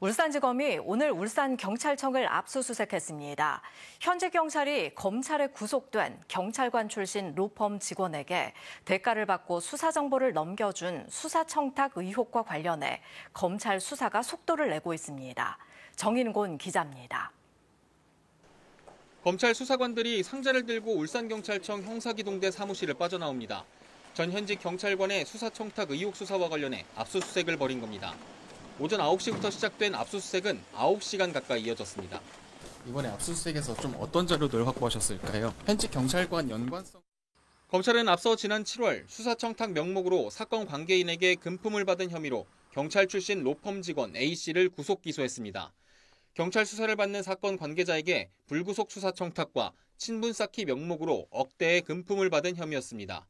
울산지검이 오늘 울산경찰청을 압수수색했습니다. 현재 경찰이 검찰에 구속된 경찰관 출신 로펌 직원에게 대가를 받고 수사 정보를 넘겨준 수사청탁 의혹과 관련해 검찰 수사가 속도를 내고 있습니다. 정인곤 기자입니다. 검찰 수사관들이 상자를 들고 울산경찰청 형사기동대 사무실을 빠져나옵니다. 전 현직 경찰관의 수사청탁 의혹 수사와 관련해 압수수색을 벌인 겁니다. 오전 9시부터 시작된 압수수색은 9시간 가까이 이어졌습니다. 이번에 압수수색에서 좀 어떤 자료들 확보하셨을까요? 현직 경찰관 연관성 검찰은 앞서 지난 7월 수사청탁 명목으로 사건 관계인에게 금품을 받은 혐의로 경찰 출신 로펌 직원 A씨를 구속 기소했습니다. 경찰 수사를 받는 사건 관계자에게 불구속 수사청탁과 친분 쌓기 명목으로 억대의 금품을 받은 혐의였습니다.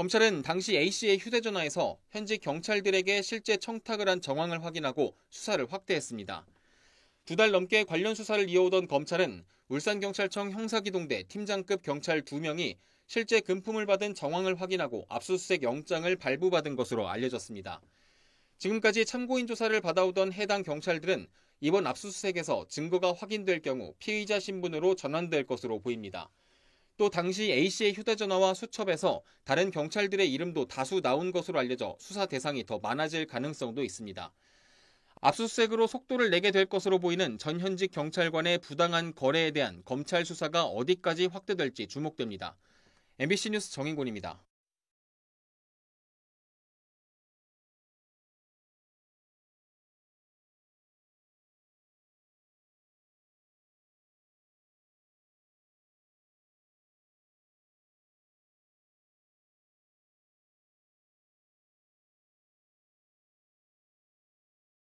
검찰은 당시 A씨의 휴대전화에서 현지 경찰들에게 실제 청탁을 한 정황을 확인하고 수사를 확대했습니다. 두 달 넘게 관련 수사를 이어오던 검찰은 울산경찰청 형사기동대 팀장급 경찰 2명이 실제 금품을 받은 정황을 확인하고 압수수색 영장을 발부받은 것으로 알려졌습니다. 지금까지 참고인 조사를 받아오던 해당 경찰들은 이번 압수수색에서 증거가 확인될 경우 피의자 신분으로 전환될 것으로 보입니다. 또 당시 A씨의 휴대전화와 수첩에서 다른 경찰들의 이름도 다수 나온 것으로 알려져 수사 대상이 더 많아질 가능성도 있습니다. 압수수색으로 속도를 내게 될 것으로 보이는 전 현직 경찰관의 부당한 거래에 대한 검찰 수사가 어디까지 확대될지 주목됩니다. MBC 뉴스 정인곤입니다.